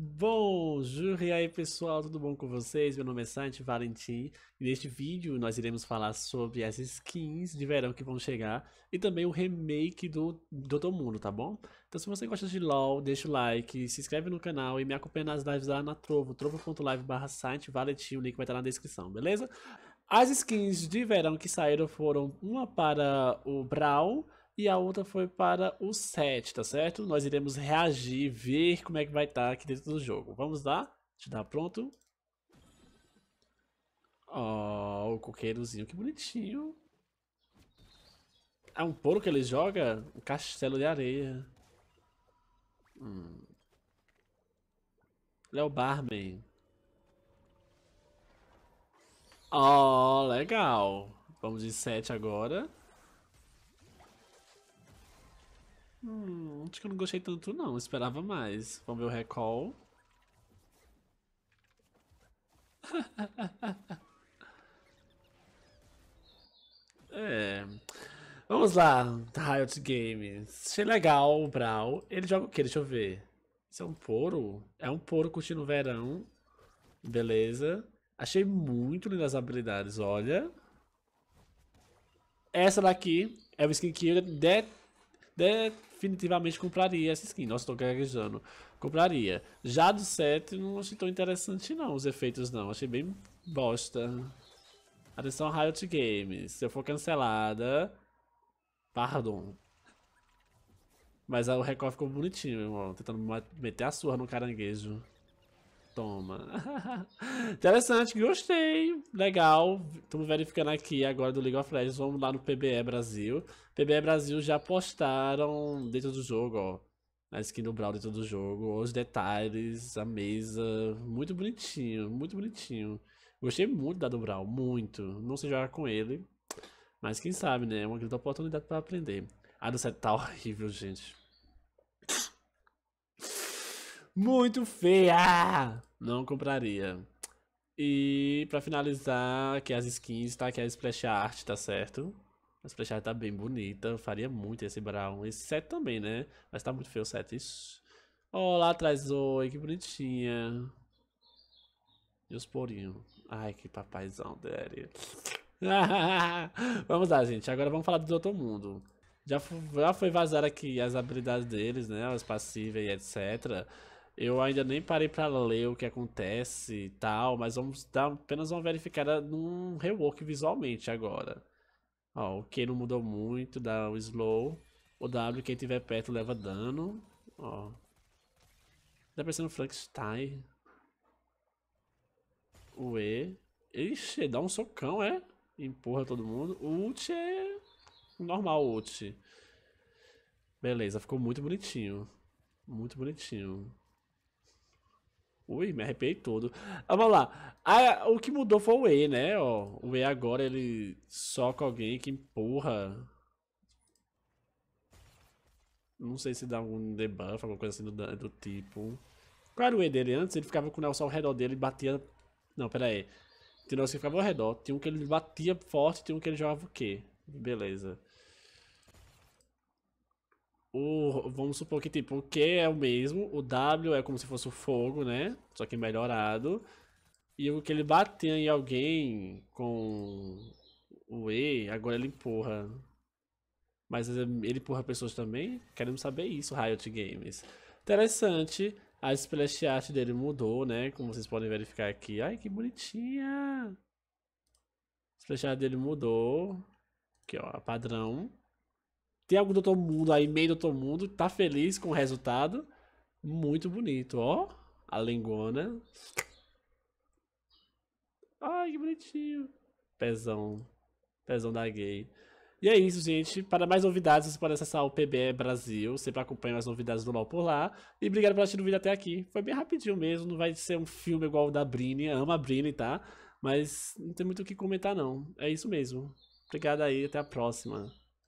Bonjour, e aí pessoal, tudo bom com vocês? Meu nome é Santi Valentim e neste vídeo nós iremos falar sobre as skins de verão que vão chegar e também o remake do Doutor Mundo, tá bom? Então se você gosta de LoL, deixa o like, se inscreve no canal e me acompanha nas lives lá na Trovo, trovo.live barra Valentim, o link vai estar na descrição, beleza? As skins de verão que saíram foram uma para o Brawl, e a outra foi para o 7, tá certo? Nós iremos reagir, ver como é que vai estar tá aqui dentro do jogo. Vamos lá? Te dá pronto. Ó, oh, o coqueirozinho, que bonitinho. É um polo que ele joga? Um castelo de areia. Hum. Ele é o barman. Ó, oh, legal. Vamos de 7 agora. Hum, acho que eu não gostei tanto não, esperava mais. Vamos ver o recall. é. Vamos lá, Riot Games. Achei legal o Brawl. Ele joga o que? Deixa eu ver. Isso é um poro? É um poro curtindo o verão. Beleza. Achei muito lindas as habilidades, olha. Essa daqui é o skin que eu de definitivamente compraria essa skin. Nossa, tô gaguejando. Compraria. Já do 7, não achei tão interessante não, os efeitos não. Achei bem bosta. Atenção, Riot Games. Se eu for cancelada... Pardon. Mas o Record ficou bonitinho, meu irmão. Tentando meter a surra no caranguejo. Toma. Interessante, gostei. Legal. Estamos verificando aqui agora do League of Legends. Vamos lá no PBE Brasil. PBE Brasil já postaram dentro do jogo, ó. A skin do Brawl dentro do jogo. Os detalhes, a mesa. Muito bonitinho, muito bonitinho. Gostei muito da do Brawl, muito. Não sei jogar com ele. Mas quem sabe, né? É uma grande oportunidade para aprender. A do set tá horrível, gente. Muito feia! Não compraria. E pra finalizar, aqui as skins, tá? Aqui a Splash Art, tá certo? A Splash Art tá bem bonita. Eu faria muito esse Brown. Esse set também, né? Mas tá muito feio o set. Isso. Ó, lá atrás, oi, que bonitinha. E os porinhos. Ai, que papaizão, Daddy. vamos lá, gente. Agora vamos falar do Doutor Mundo. Já, já foi vazar aqui as habilidades deles, né? As passivas e etc. Eu ainda nem parei para ler o que acontece e tal, mas vamos dar apenas uma verificada num rework visualmente agora. Ó, o Q não mudou muito, dá o slow. O W, quem tiver perto, leva dano. Ó. Tá parecendo Frankenstein. O E. Ixi, dá um socão, é? Empurra todo mundo. O ult é normal, ult. Beleza, ficou muito bonitinho. Muito bonitinho. Ui, me arrepiei todo. Ah, vamos lá. Ah, o que mudou foi o E, né? Ó, o E agora ele soca alguém que empurra. Não sei se dá algum debuff, alguma coisa assim do, do tipo. Qual era o E dele antes? Ele ficava com o Nelson ao redor dele e batia... Não, pera aí. Tem Nelson que ficava ao redor. Tinha um que ele batia forte, tinha um que ele jogava o quê? Beleza. O, vamos supor que tipo, o Q é o mesmo, o W é como se fosse o fogo, né? Só que melhorado. E o que ele bater em alguém com o E, agora ele empurra. Mas ele empurra pessoas também? Queremos saber isso, Riot Games. Interessante, a splash art dele mudou, né? Como vocês podem verificar aqui. Ai, que bonitinha! A splash art dele mudou. Aqui, ó, a padrão. Tem algum Doutor Mundo aí, meio Doutor Mundo, tá feliz com o resultado. Muito bonito, ó. A lingona. Ai, que bonitinho. Pezão. Pezão da gay. E é isso, gente. Para mais novidades, você pode acessar o PBE Brasil. Sempre acompanha as novidades do LOL por lá. E obrigado por assistir o vídeo até aqui. Foi bem rapidinho mesmo. Não vai ser um filme igual o da Brini. Ama a Brini, tá? Mas não tem muito o que comentar, não. É isso mesmo. Obrigado aí. Até a próxima.